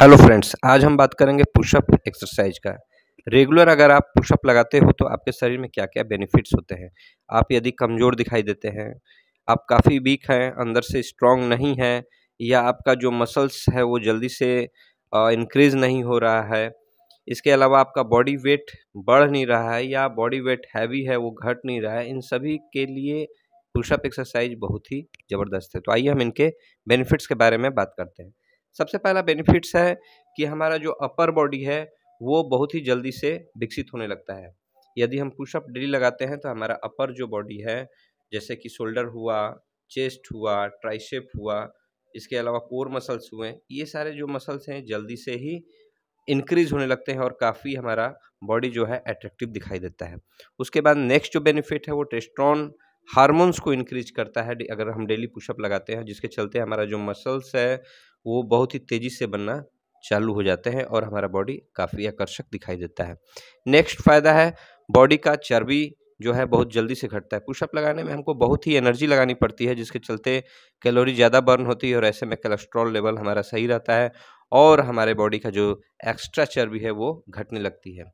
hello friends आज हम बात करेंगे पुशअप एक्सरसाइज का रेगुलर अगर आप पुशअप लगाते हो तो आपके शरीर में क्या क्या बेनिफिट्स होते हैं आप यदि कमज़ोर दिखाई देते हैं आप काफ़ी वीक हैं अंदर से स्ट्रांग नहीं हैं या आपका जो मसल्स है वो जल्दी से इंक्रीज नहीं हो रहा है इसके अलावा आपका बॉडी वेट बढ़ नहीं रहा है या बॉडी वेट हैवी है वो घट नहीं रहा है इन सभी के लिए पुशअप एक्सरसाइज बहुत ही ज़बरदस्त है तो आइए हम इनके बेनिफिट्स के बारे में बात करते हैं सबसे पहला बेनिफिट्स है कि हमारा जो अपर बॉडी है वो बहुत ही जल्दी से विकसित होने लगता है यदि हम पुशअप डेली लगाते हैं तो हमारा अपर जो बॉडी है जैसे कि शोल्डर हुआ चेस्ट हुआ ट्राइसेप हुआ इसके अलावा कोर मसल्स हुए ये सारे जो मसल्स हैं जल्दी से ही इंक्रीज होने लगते हैं और काफ़ी हमारा बॉडी जो है अट्रैक्टिव दिखाई देता है उसके बाद नेक्स्ट जो बेनिफिट है वो टेस्ट्रॉन हार्मोन्स को इंक्रीज करता है अगर हम डेली पुशअप लगाते हैं जिसके चलते हमारा जो मसल्स है वो बहुत ही तेज़ी से बनना चालू हो जाते हैं और हमारा बॉडी काफ़ी आकर्षक दिखाई देता है नेक्स्ट फ़ायदा है बॉडी का चर्बी जो है बहुत जल्दी से घटता है पुशअप लगाने में हमको बहुत ही एनर्जी लगानी पड़ती है जिसके चलते कैलोरी ज़्यादा बर्न होती है और ऐसे में कोलेस्ट्रॉल लेवल हमारा सही रहता है और हमारे बॉडी का जो एक्स्ट्रा चर्बी है वो घटने लगती है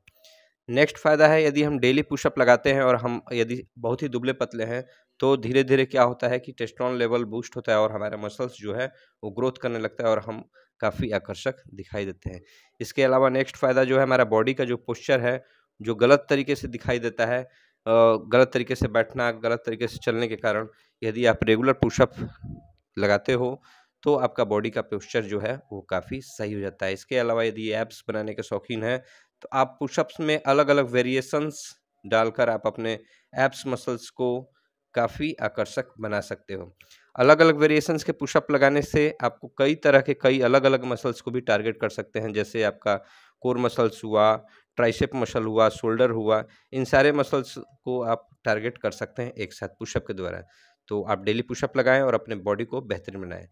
नेक्स्ट फ़ायदा है यदि हम डेली पुशअप लगाते हैं और हम यदि बहुत ही दुबले पतले हैं तो धीरे धीरे क्या होता है कि टेस्ट्रॉन लेवल बूस्ट होता है और हमारा मसल्स जो है वो ग्रोथ करने लगता है और हम काफ़ी आकर्षक दिखाई देते हैं इसके अलावा नेक्स्ट फ़ायदा जो है हमारा बॉडी का जो पोस्चर है जो गलत तरीके से दिखाई देता है गलत तरीके से बैठना गलत तरीके से चलने के कारण यदि आप रेगुलर पुशअप लगाते हो तो आपका बॉडी का पोस्चर जो है वो काफ़ी सही हो जाता है इसके अलावा यदि एप्स बनाने के शौकीन हैं तो आप पुशअप्स में अलग अलग वेरिएशंस डालकर आप अपने एप्स मसल्स को काफ़ी आकर्षक बना सकते हो अलग अलग वेरिएशंस के पुशअप लगाने से आपको कई तरह के कई अलग अलग मसल्स को भी टारगेट कर सकते हैं जैसे आपका कोर मसल्स हुआ ट्राइसेप मसल हुआ शोल्डर हुआ इन सारे मसल्स को आप टारगेट कर सकते हैं एक साथ पुशअप के द्वारा तो आप डेली पुशअप लगाएं और अपने बॉडी को बेहतरीन बनाएं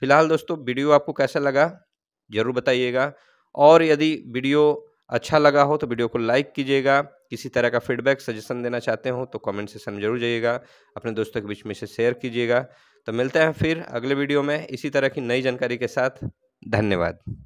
फिलहाल दोस्तों वीडियो आपको कैसा लगा ज़रूर बताइएगा और यदि वीडियो अच्छा लगा हो तो वीडियो को लाइक कीजिएगा किसी तरह का फीडबैक सजेशन देना चाहते हो तो कमेंट सेक्शन में जरूर जाइएगा अपने दोस्तों के बीच में से शेयर कीजिएगा तो मिलते हैं फिर अगले वीडियो में इसी तरह की नई जानकारी के साथ धन्यवाद